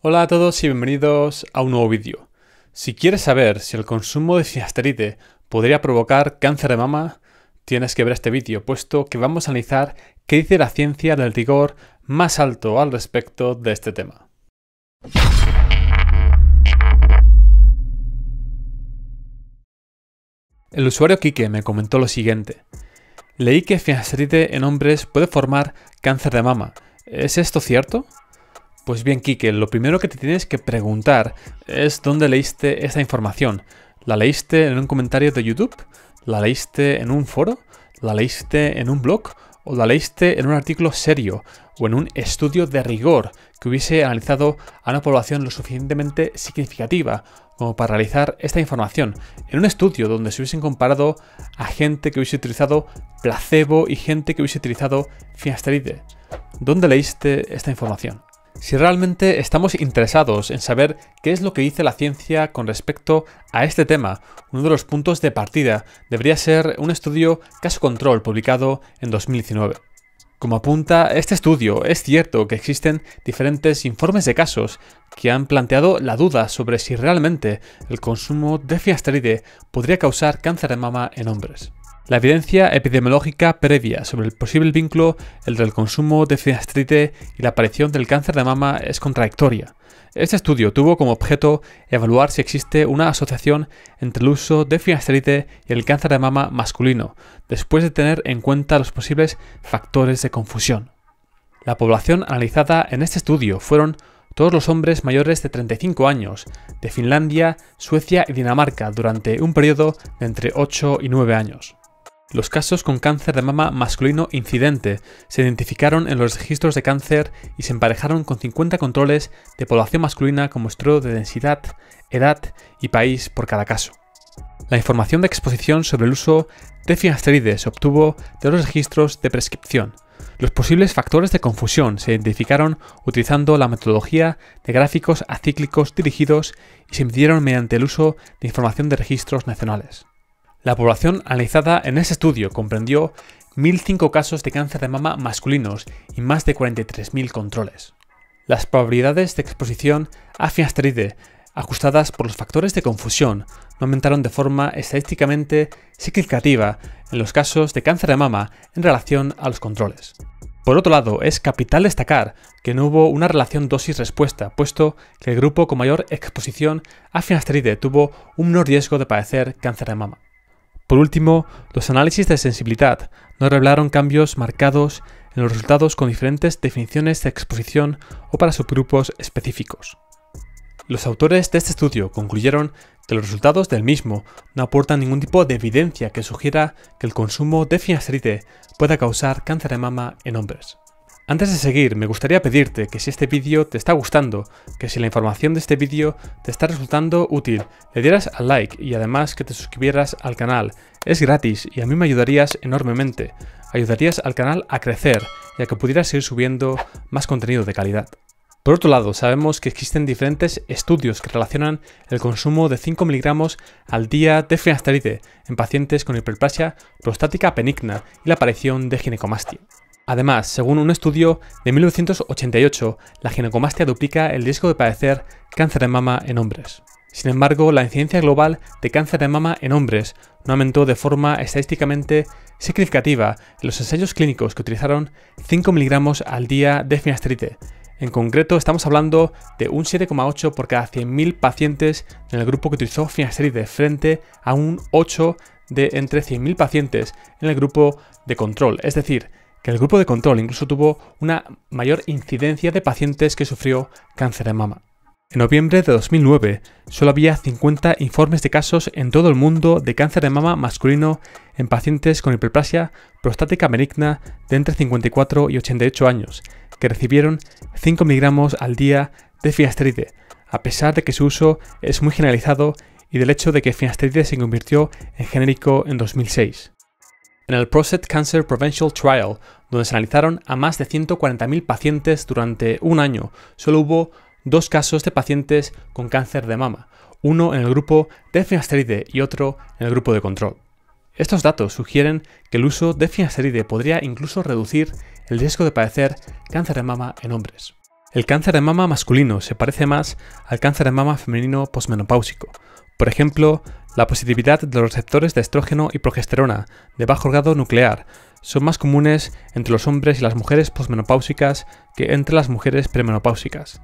Hola a todos y bienvenidos a un nuevo vídeo. Si quieres saber si el consumo de ciasterite podría provocar cáncer de mama, tienes que ver este vídeo, puesto que vamos a analizar qué dice la ciencia del rigor más alto al respecto de este tema. El usuario Kike me comentó lo siguiente. Leí que fiasterite en hombres puede formar cáncer de mama. ¿Es esto cierto? Pues bien, Kike, lo primero que te tienes que preguntar es dónde leíste esta información. ¿La leíste en un comentario de YouTube? ¿La leíste en un foro? ¿La leíste en un blog? ¿O la leíste en un artículo serio? ¿O en un estudio de rigor que hubiese analizado a una población lo suficientemente significativa como para realizar esta información? En un estudio donde se hubiesen comparado a gente que hubiese utilizado placebo y gente que hubiese utilizado finasteride. ¿Dónde leíste esta información? Si realmente estamos interesados en saber qué es lo que dice la ciencia con respecto a este tema, uno de los puntos de partida debería ser un estudio caso control publicado en 2019. Como apunta este estudio, es cierto que existen diferentes informes de casos que han planteado la duda sobre si realmente el consumo de fiasteride podría causar cáncer de mama en hombres la evidencia epidemiológica previa sobre el posible vínculo entre el consumo de finasteride y la aparición del cáncer de mama es contradictoria. Este estudio tuvo como objeto evaluar si existe una asociación entre el uso de finasteride y el cáncer de mama masculino, después de tener en cuenta los posibles factores de confusión. La población analizada en este estudio fueron todos los hombres mayores de 35 años de Finlandia, Suecia y Dinamarca durante un periodo de entre 8 y 9 años. Los casos con cáncer de mama masculino incidente se identificaron en los registros de cáncer y se emparejaron con 50 controles de población masculina con muestreo de densidad, edad y país por cada caso. La información de exposición sobre el uso de finasteride se obtuvo de los registros de prescripción. Los posibles factores de confusión se identificaron utilizando la metodología de gráficos acíclicos dirigidos y se midieron mediante el uso de información de registros nacionales. La población analizada en ese estudio comprendió 1.005 casos de cáncer de mama masculinos y más de 43.000 controles. Las probabilidades de exposición a finasteride ajustadas por los factores de confusión no aumentaron de forma estadísticamente significativa en los casos de cáncer de mama en relación a los controles. Por otro lado, es capital destacar que no hubo una relación dosis-respuesta, puesto que el grupo con mayor exposición a finasteride tuvo un menor riesgo de padecer cáncer de mama. Por último, los análisis de sensibilidad no revelaron cambios marcados en los resultados con diferentes definiciones de exposición o para subgrupos específicos. Los autores de este estudio concluyeron que los resultados del mismo no aportan ningún tipo de evidencia que sugiera que el consumo de finasteride pueda causar cáncer de mama en hombres. Antes de seguir, me gustaría pedirte que si este vídeo te está gustando, que si la información de este vídeo te está resultando útil, le dieras al like y además que te suscribieras al canal. Es gratis y a mí me ayudarías enormemente. Ayudarías al canal a crecer y a que pudieras seguir subiendo más contenido de calidad. Por otro lado, sabemos que existen diferentes estudios que relacionan el consumo de 5 miligramos al día de finasteride en pacientes con hiperplasia prostática benigna y la aparición de ginecomastia. Además, según un estudio de 1988, la ginecomastia duplica el riesgo de padecer cáncer de mama en hombres. Sin embargo, la incidencia global de cáncer de mama en hombres no aumentó de forma estadísticamente significativa en los ensayos clínicos que utilizaron 5 miligramos al día de finasteride. En concreto, estamos hablando de un 7,8 por cada 100.000 pacientes en el grupo que utilizó finasteride frente a un 8 de entre 100.000 pacientes en el grupo de control. Es decir, el grupo de control incluso tuvo una mayor incidencia de pacientes que sufrió cáncer de mama. En noviembre de 2009, solo había 50 informes de casos en todo el mundo de cáncer de mama masculino en pacientes con hiperplasia prostática benigna de entre 54 y 88 años, que recibieron 5 mg al día de finasteride, a pesar de que su uso es muy generalizado y del hecho de que finasteride se convirtió en genérico en 2006 en el Prostate Cancer Provincial Trial, donde se analizaron a más de 140.000 pacientes durante un año. Solo hubo dos casos de pacientes con cáncer de mama, uno en el grupo de finasteride y otro en el grupo de control. Estos datos sugieren que el uso de finasteride podría incluso reducir el riesgo de padecer cáncer de mama en hombres. El cáncer de mama masculino se parece más al cáncer de mama femenino posmenopáusico. Por ejemplo, la positividad de los receptores de estrógeno y progesterona de bajo grado nuclear son más comunes entre los hombres y las mujeres posmenopáusicas que entre las mujeres premenopáusicas.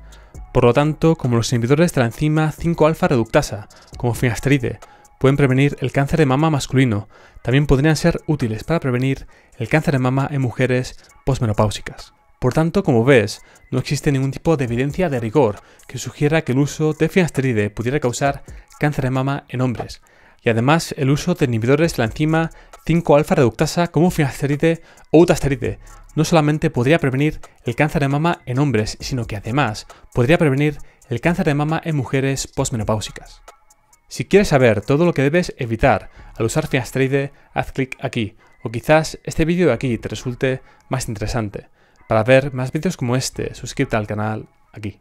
Por lo tanto, como los inhibidores de la enzima 5-alfa reductasa, como finasteride, pueden prevenir el cáncer de mama masculino, también podrían ser útiles para prevenir el cáncer de mama en mujeres posmenopáusicas. Por tanto, como ves, no existe ningún tipo de evidencia de rigor que sugiera que el uso de finasteride pudiera causar cáncer de mama en hombres. Y además, el uso de inhibidores de la enzima 5-alfa reductasa como finasteride o utasteride no solamente podría prevenir el cáncer de mama en hombres, sino que además podría prevenir el cáncer de mama en mujeres posmenopáusicas. Si quieres saber todo lo que debes evitar al usar finasteride, haz clic aquí, o quizás este vídeo de aquí te resulte más interesante. Para ver más vídeos como este, suscríbete al canal aquí.